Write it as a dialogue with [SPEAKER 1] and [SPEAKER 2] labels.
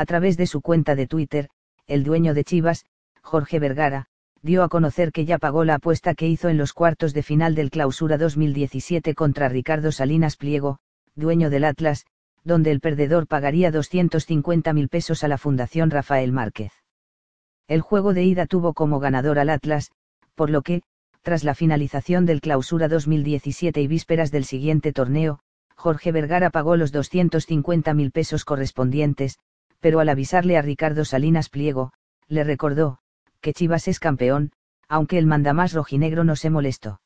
[SPEAKER 1] A través de su cuenta de Twitter, el dueño de Chivas, Jorge Vergara, dio a conocer que ya pagó la apuesta que hizo en los cuartos de final del Clausura 2017 contra Ricardo Salinas Pliego, dueño del Atlas, donde el perdedor pagaría 250 mil pesos a la Fundación Rafael Márquez. El juego de ida tuvo como ganador al Atlas, por lo que, tras la finalización del Clausura 2017 y vísperas del siguiente torneo, Jorge Vergara pagó los 250 mil pesos correspondientes, pero al avisarle a Ricardo Salinas Pliego, le recordó, que Chivas es campeón, aunque el mandamás rojinegro no se molestó.